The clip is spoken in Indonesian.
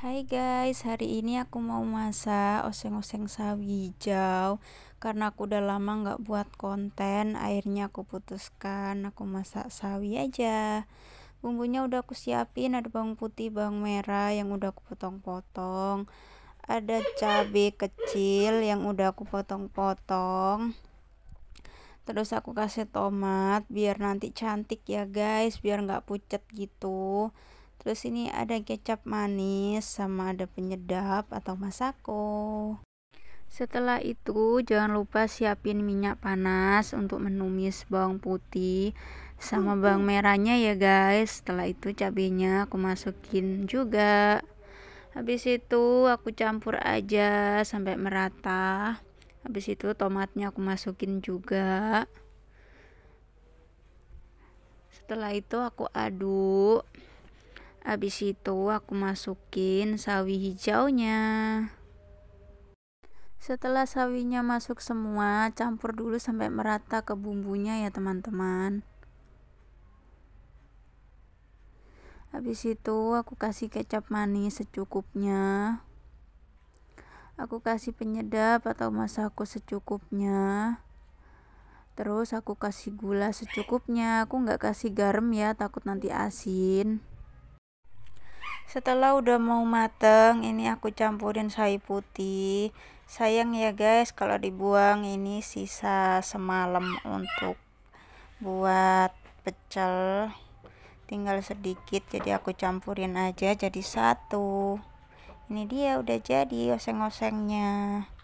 Hai guys, hari ini aku mau masak oseng-oseng sawi hijau Karena aku udah lama gak buat konten Akhirnya aku putuskan aku masak sawi aja Bumbunya udah aku siapin Ada bawang putih, bawang merah yang udah aku potong-potong Ada cabai kecil yang udah aku potong-potong Terus aku kasih tomat biar nanti cantik ya guys Biar gak pucet Gitu Terus ini ada kecap manis sama ada penyedap atau masako. Setelah itu jangan lupa siapin minyak panas untuk menumis bawang putih sama bawang merahnya ya guys. Setelah itu cabenya aku masukin juga. Habis itu aku campur aja sampai merata. Habis itu tomatnya aku masukin juga. Setelah itu aku aduk. Habis itu aku masukin sawi hijaunya. Setelah sawinya masuk semua, campur dulu sampai merata ke bumbunya ya teman-teman. Habis itu aku kasih kecap manis secukupnya. Aku kasih penyedap atau masako secukupnya. Terus aku kasih gula secukupnya. Aku nggak kasih garam ya, takut nanti asin setelah udah mau mateng ini aku campurin sayur putih sayang ya guys kalau dibuang ini sisa semalam untuk buat pecel tinggal sedikit jadi aku campurin aja jadi satu ini dia udah jadi oseng-osengnya